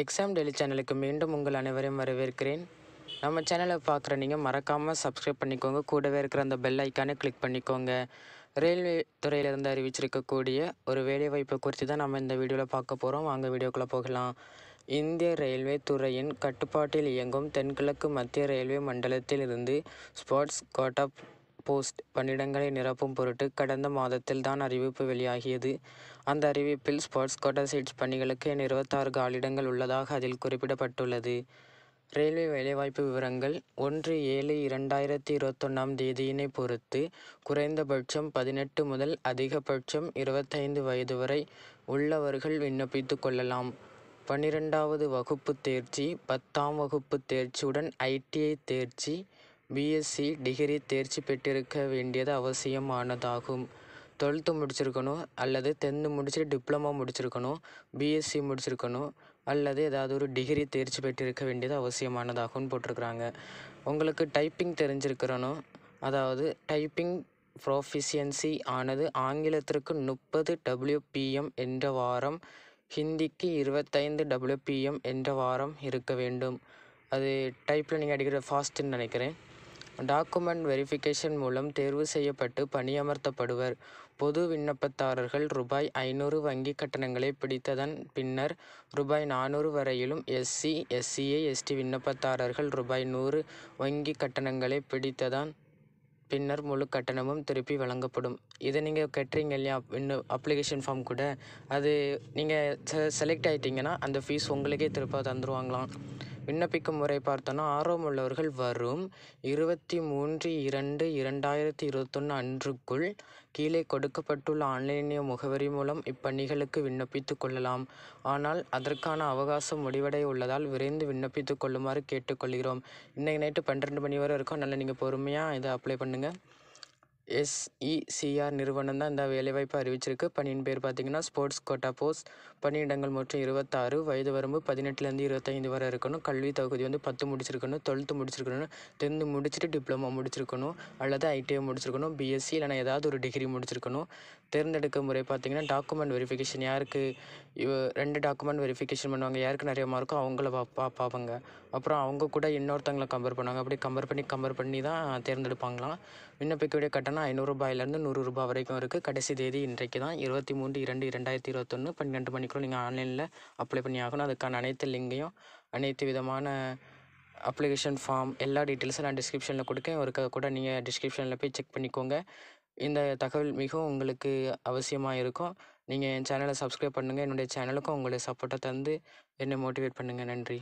exam டெலி சேனலுக்கு மீண்டும் உங்கள் அனைவரையும் வரவேற்கிறேன் நம்ம சேனலை பார்க்குற நீங்கள் மறக்காமல் சப்ஸ்கிரைப் பண்ணிக்கோங்க கூடவே இருக்கிற அந்த பெல் ஐக்கானை கிளிக் பண்ணிக்கோங்க ரயில்வே துறையிலிருந்து அறிவிச்சிருக்கக்கூடிய ஒரு வேலைவாய்ப்பு குறித்து தான் நம்ம இந்த வீடியோவில் பார்க்க போகிறோம் வாங்க வீடியோக்குள்ளே போகலாம் இந்திய ரயில்வே துறையின் கட்டுப்பாட்டில் இயங்கும் தென்கிழக்கு மத்திய ரயில்வே மண்டலத்தில் இருந்து ஸ்போர்ட்ஸ் கோட்டா போஸ்ட் பணியிடங்களை நிரப்பும் பொருட்டு கடந்த மாதத்தில் தான் அறிவிப்பு வெளியாகியது அந்த அறிவிப்பில் ஸ்போர்ட்ஸ் கோட்டா சீட்ஸ் பணிகளுக்கு என் இருபத்தாறு காலிடங்கள் உள்ளதாக அதில் குறிப்பிடப்பட்டுள்ளது ரயில்வே வேலைவாய்ப்பு விவரங்கள் ஒன்று ஏழு இரண்டாயிரத்தி இருபத்தொன்னாம் தேதியினை பொறுத்து குறைந்தபட்சம் பதினெட்டு முதல் அதிகபட்சம் இருபத்தைந்து வயது வரை உள்ளவர்கள் விண்ணப்பித்து கொள்ளலாம் பன்னிரெண்டாவது வகுப்பு தேர்ச்சி பத்தாம் வகுப்பு தேர்ச்சியுடன் ஐடிஐ தேர்ச்சி பிஎஸ்சி டிகிரி தேர்ச்சி பெற்றிருக்க வேண்டியது அவசியமானதாகும் டுவெல்த்து முடிச்சிருக்கணும் அல்லது டென்த்து முடிச்சு டிப்ளமோ முடிச்சிருக்கணும் பிஎஸ்சி முடிச்சிருக்கணும் அல்லது ஏதாவது ஒரு டிகிரி தேர்ச்சி பெற்றிருக்க வேண்டியது அவசியமானதாகும்னு போட்டிருக்கிறாங்க உங்களுக்கு டைப்பிங் தெரிஞ்சிருக்கிறனும் அதாவது டைப்பிங் ப்ரோஃபிஷியன்சி ஆனது ஆங்கிலத்திற்கு முப்பது டபிள்யூபிஎம் என்ற வாரம் ஹிந்திக்கு இருபத்தைந்து டபிள்யூபிஎம் என்ற வாரம் இருக்க வேண்டும் அது டைப்பில் நீங்கள் அடிக்கிற ஃபாஸ்ட்டுன்னு நினைக்கிறேன் டாக்குமெண்ட் வெரிஃபிகேஷன் மூலம் தேர்வு செய்யப்பட்டு பணியமர்த்தப்படுவர் பொது விண்ணப்பதாரர்கள் ரூபாய் ஐநூறு வங்கிக் கட்டணங்களை பிடித்ததன் பின்னர் ரூபாய் நானூறு வரையிலும் எஸ்சி எஸ்சிஏ எஸ்டி விண்ணப்பதாரர்கள் ரூபாய் நூறு வங்கிக் கட்டணங்களை பிடித்ததன் பின்னர் முழு கட்டணமும் திருப்பி வழங்கப்படும் இதை நீங்கள் கட்டுறீங்க இல்லையா இன்னும் அப்ளிகேஷன் ஃபார்ம் கூட அது நீங்கள் செலக்ட் ஆகிட்டிங்கன்னா அந்த ஃபீஸ் உங்களுக்கே திருப்ப தந்துருவாங்களாம் விண்ணப்பிக்கும் முறை பார்த்தோன்னா ஆர்வம் உள்ளவர்கள் வரும் இருபத்தி மூன்று இரண்டு இரண்டாயிரத்தி இருபத்தொன்று அன்றுக்குள் கீழே கொடுக்கப்பட்டுள்ள ஆன்லைனிய முகவரி மூலம் இப்பணிகளுக்கு விண்ணப்பித்துக் கொள்ளலாம் ஆனால் அதற்கான அவகாசம் முடிவடைய உள்ளதால் விரைந்து விண்ணப்பித்துக் கொள்ளுமாறு கேட்டுக்கொள்கிறோம் இன்றைக்கு நைட்டு பன்னிரெண்டு மணி வரை இருக்கும் அதனால் நீங்கள் பொறுமையாக இதை அப்ளை பண்ணுங்கள் எஸ்இசிஆர் நிறுவனம் தான் இந்த வேலைவாய்ப்பு அறிவிச்சிருக்கு பணியின் பேர் பார்த்தீங்கன்னா ஸ்போர்ட்ஸ் கோட்டா போஸ்ட் பணியிடங்கள் மற்றும் இருபத்தாறு வயது வரம்பு பதினெட்டுலேருந்து இருபத்தைந்து வரை இருக்கணும் கல்வி தகுதி வந்து பத்து முடிச்சிருக்கணும் டுவெல்த்து முடிச்சிருக்கணும் டென்த்து முடிச்சுட்டு டிப்ளமோ முடிச்சிருக்கணும் அல்லது ஐடிஐ முடிச்சிருக்கணும் பிஎஸ்சி இல்லைனா ஏதாவது ஒரு டிகிரி முடிச்சிருக்கணும் தேர்ந்தெடுக்க முறை பார்த்திங்கன்னா டாக்குமெண்ட் வெரிஃபிகேஷன் யாருக்கு ரெண்டு டாக்குமெண்ட் வெரிஃபிகேஷன் பண்ணுவாங்க யாருக்கு நிறைய மார்க்கோ அவங்கள பார்ப்பாங்க அப்புறம் அவங்க கூட இன்னொருத்தவங்களை கம்பேர் பண்ணுவாங்க அப்படி கம்பேர் பண்ணி கம்பேர் பண்ணி தான் தேர்ந்தெடுப்பாங்களாம் விண்ணப்பிக்கக்கூடிய கட்டணம் கட்டணம் ஐநூறுரூபாயிலேருந்து நூறு ரூபாய் வரைக்கும் இருக்குது கடைசி தேதி இன்றைக்கு தான் இருபத்தி மூன்று இரண்டு இரண்டாயிரத்தி இருபத்தொன்று பன்னெண்டு மணிக்குள்ள நீங்கள் ஆன்லைனில் அப்ளை பண்ணி ஆகணும் அதுக்கான அனைத்து லிங்கையும் அனைத்து விதமான அப்ளிகேஷன் ஃபார்ம் எல்லா டீட்டெயில்ஸும் நான் டிஸ்கிரிப்ஷனில் கொடுக்கேன் ஒருக்க கூட நீங்கள் டிஸ்கிரிப்ஷனில் போய் செக் பண்ணிக்கோங்க இந்த தகவல் மிகவும் உங்களுக்கு அவசியமாக இருக்கும் நீங்கள் என் சேனலை சப்ஸ்கிரைப் பண்ணுங்கள் என்னுடைய சேனலுக்கும் உங்களுடைய சப்போர்ட்டை தந்து என்னை மோட்டிவேட் பண்ணுங்கள் நன்றி